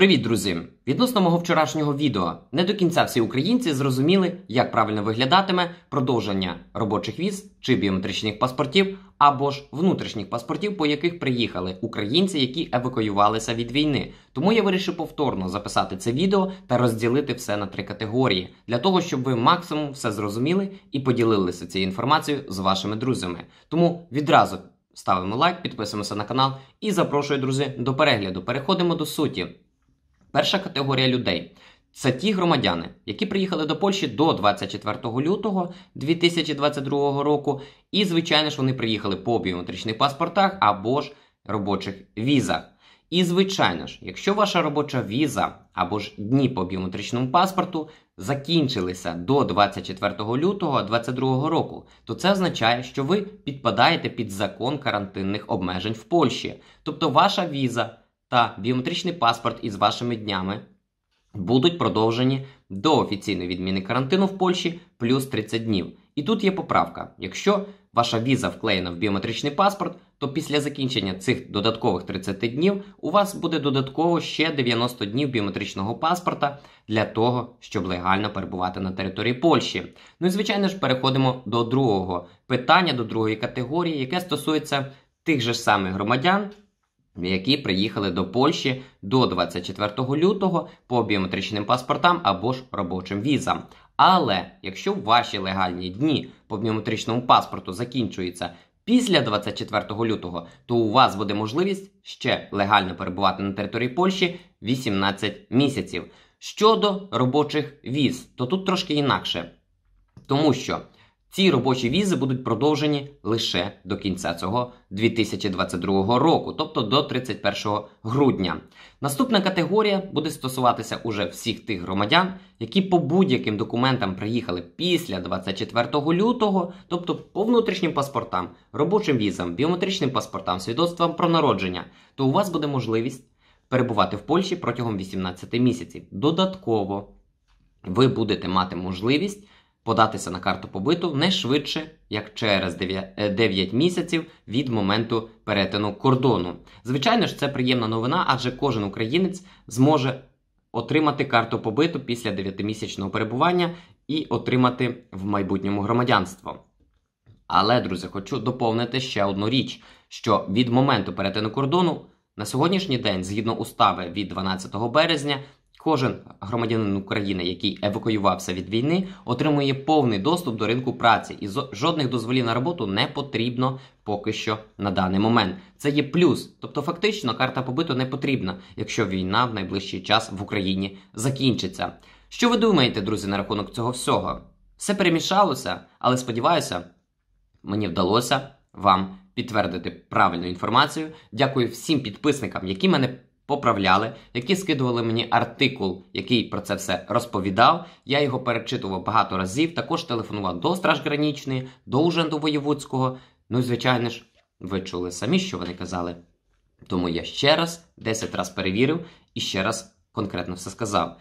Привіт, друзі! Відносно мого вчорашнього відео. Не до кінця всі українці зрозуміли, як правильно виглядатиме продовження робочих віз чи біометричних паспортів або ж внутрішніх паспортів, по яких приїхали українці, які евакуювалися від війни. Тому я вирішив повторно записати це відео та розділити все на три категорії, для того, щоб ви максимум все зрозуміли і поділилися цією інформацією з вашими друзями. Тому відразу. Ставимо лайк, підписуємося на канал і запрошую, друзі, до перегляду. Переходимо до суті. Перша категорія людей це ті громадяни, які приїхали до Польщі до 24 лютого 2022 року, і, звичайно ж, вони приїхали по біометричних паспортах або ж робочих візах. І, звичайно ж, якщо ваша робоча віза або ж дні по біометричному паспорту закінчилися до 24 лютого 2022 року, то це означає, що ви підпадаєте під закон карантинних обмежень в Польщі. Тобто ваша віза та біометричний паспорт із вашими днями будуть продовжені до офіційної відміни карантину в Польщі плюс 30 днів. І тут є поправка: якщо ваша віза вклеєна в біометричний паспорт, то після закінчення цих додаткових 30 днів у вас буде додатково ще 90 днів біометричного паспорта для того, щоб легально перебувати на території Польщі. Ну і звичайно ж, переходимо до другого питання, до другої категорії, яке стосується тих же самих громадян, які приїхали до Польщі до 24 лютого по біометричним паспортам або ж робочим візам. Але якщо ваші легальні дні по біометричному паспорту закінчуються після 24 лютого, то у вас буде можливість ще легально перебувати на території Польщі 18 місяців. Щодо робочих віз, то тут трошки інакше, тому що ці робочі візи будуть продовжені лише до кінця цього 2022 року, тобто до 31 грудня. Наступна категорія буде стосуватися уже всіх тих громадян, які по будь-яким документам приїхали після 24 лютого, тобто по внутрішнім паспортам, робочим візам, біометричним паспортам, свідоцтвам про народження, то у вас буде можливість перебувати в Польщі протягом 18 місяців. Додатково ви будете мати можливість податися на карту побиту не швидше, як через 9 е, місяців від моменту перетину кордону. Звичайно ж, це приємна новина, адже кожен українець зможе отримати карту побиту після 9-місячного перебування і отримати в майбутньому громадянство. Але, друзі, хочу доповнити ще одну річ: що від моменту перетину кордону на сьогоднішній день, згідно устави від 12 березня, Кожен громадянин України, який евакуювався від війни, отримує повний доступ до ринку праці, і жодних дозволів на роботу не потрібно поки що на даний момент. Це є плюс. Тобто, фактично, карта побиту не потрібна, якщо війна в найближчий час в Україні закінчиться. Що ви думаєте, друзі, на рахунок цього всього? Все перемішалося, але сподіваюся, мені вдалося вам підтвердити правильну інформацію. Дякую всім підписникам, які мене поправляли, які скидували мені артикул, який про це все розповідав. Я його перечитував багато разів. Також телефонував до Стражгранічної, до Уженду Воєводського. Ну, і звичайно ж, ви чули самі, що вони казали. Тому я ще раз 10 разів перевірив і ще раз конкретно все сказав.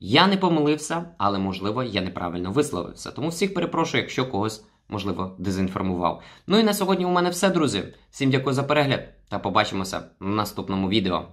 Я не помилився, але, можливо, я неправильно висловився. Тому всіх перепрошую, якщо когось, можливо, дезінформував. Ну і на сьогодні у мене все, друзі. Всім дякую за перегляд та побачимося в наступному відео.